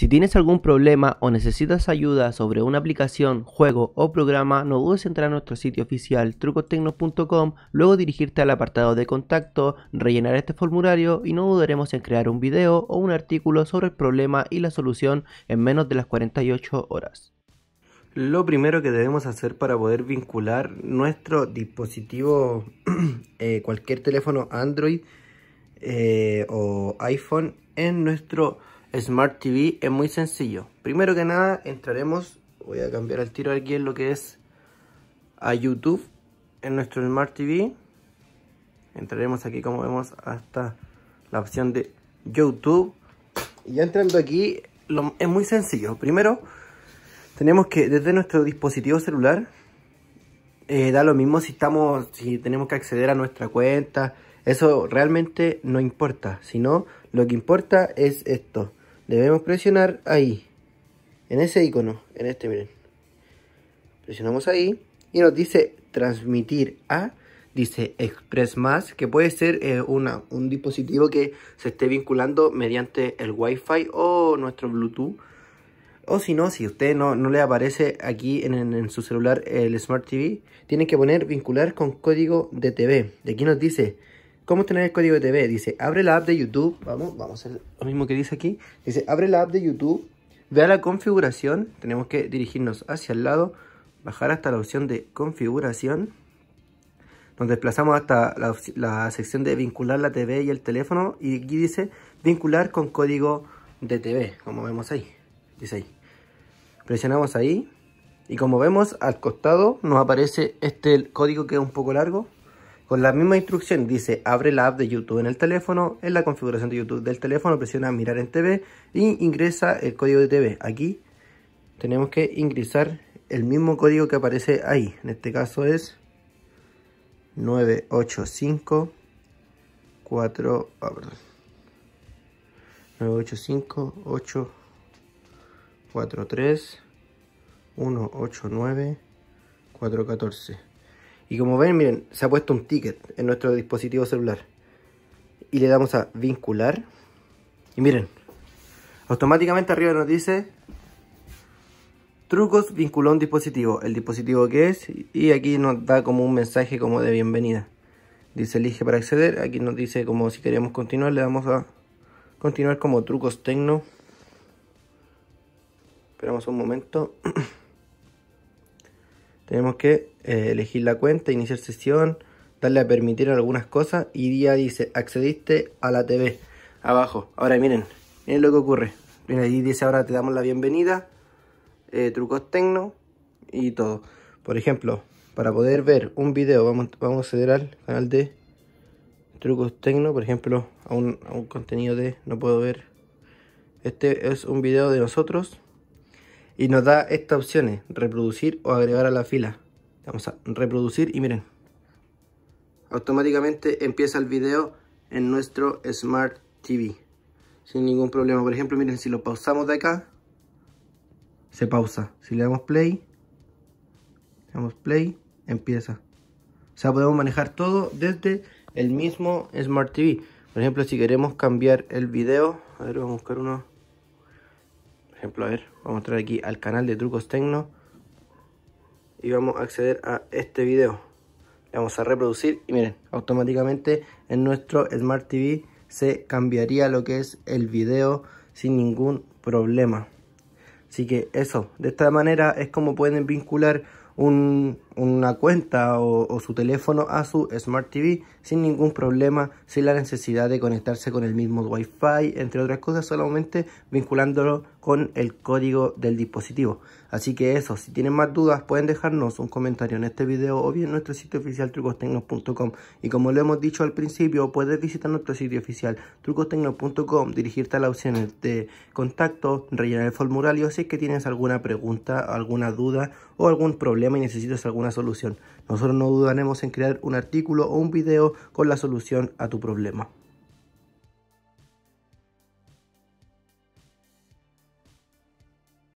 Si tienes algún problema o necesitas ayuda sobre una aplicación, juego o programa, no dudes en entrar a nuestro sitio oficial trucotecno.com, luego dirigirte al apartado de contacto, rellenar este formulario y no dudaremos en crear un video o un artículo sobre el problema y la solución en menos de las 48 horas. Lo primero que debemos hacer para poder vincular nuestro dispositivo, eh, cualquier teléfono Android eh, o iPhone, en nuestro Smart TV es muy sencillo. Primero que nada, entraremos, voy a cambiar el tiro aquí en lo que es a YouTube, en nuestro Smart TV. Entraremos aquí, como vemos, hasta la opción de YouTube. Y ya entrando aquí, lo, es muy sencillo. Primero, tenemos que desde nuestro dispositivo celular, eh, da lo mismo si estamos, si tenemos que acceder a nuestra cuenta, eso realmente no importa, sino lo que importa es esto debemos presionar ahí, en ese icono, en este, miren. Presionamos ahí y nos dice transmitir a, dice Express Más, que puede ser eh, una, un dispositivo que se esté vinculando mediante el Wi-Fi o nuestro Bluetooth. O si no, si usted no, no le aparece aquí en, en, en, su celular el Smart TV, tiene que poner vincular con código de TV. De aquí nos dice ¿Cómo tener el código de TV? Dice, abre la app de YouTube. Vamos, vamos a hacer lo mismo que dice aquí. Dice, abre la app de YouTube. Ve a la configuración. Tenemos que dirigirnos hacia el lado. Bajar hasta la opción de configuración. Nos desplazamos hasta la sección de vincular la TV y el teléfono. Y aquí dice, vincular con código de TV. Como vemos ahí. Dice ahí. Presionamos ahí. Y como vemos, al costado nos aparece este código que es un poco largo. Con la misma instrucción dice abre la app de YouTube en el teléfono, en la configuración de YouTube del teléfono presiona mirar en TV y ingresa el código de TV. Aquí tenemos que ingresar el mismo código que aparece ahí, en este caso es 985 4 ah, 985 8 4 3 y como ven, miren, se ha puesto un ticket en nuestro dispositivo celular. Y le damos a vincular. Y miren, automáticamente arriba nos dice trucos vinculó un dispositivo, el dispositivo que es, y aquí nos da como un mensaje como de bienvenida. Dice elige para acceder, aquí nos dice como si queremos continuar, le damos a continuar como trucos tecno. Esperamos un momento. tenemos que eh, elegir la cuenta, iniciar sesión, darle a permitir algunas cosas y ya dice accediste a la TV abajo. Ahora miren, miren lo que ocurre. Miren, ahí dice ahora te damos la bienvenida, eh, trucos tecno y todo. Por ejemplo, para poder ver un video, vamos, vamos a acceder al canal de trucos tecno, por ejemplo, a un, a un contenido de no puedo ver. Este es un video de nosotros y nos da estas opciones, reproducir o agregar a la fila. Vamos a reproducir y miren, automáticamente empieza el video en nuestro Smart TV sin ningún problema. Por ejemplo, miren, si lo pausamos de acá, se pausa. Si le damos play, le damos play, empieza. O sea, podemos manejar todo desde el mismo Smart TV. Por ejemplo, si queremos cambiar el video, a ver, vamos a buscar uno ejemplo, a ver, vamos a entrar aquí al canal de Trucos Tecno. Y vamos a acceder a este video. Le vamos a reproducir y miren, automáticamente en nuestro Smart TV se cambiaría lo que es el video sin ningún problema. Así que eso, de esta manera es como pueden vincular una cuenta o, su teléfono a su Smart TV sin ningún problema, sin la necesidad de conectarse con el mismo Wi-Fi, entre otras cosas, solamente vinculándolo con el código del dispositivo. Así que eso, si tienen más dudas pueden dejarnos un comentario en este video o bien nuestro sitio oficial trucostecnos.com y como lo hemos dicho al principio, puedes visitar nuestro sitio oficial trucostecnos.com, dirigirte a las opciones de contacto, rellenar el formulario si es que tienes alguna pregunta, alguna duda o algún problema y necesitas alguna solución. Nosotros no dudaremos en crear un artículo o un video con la solución a tu problema.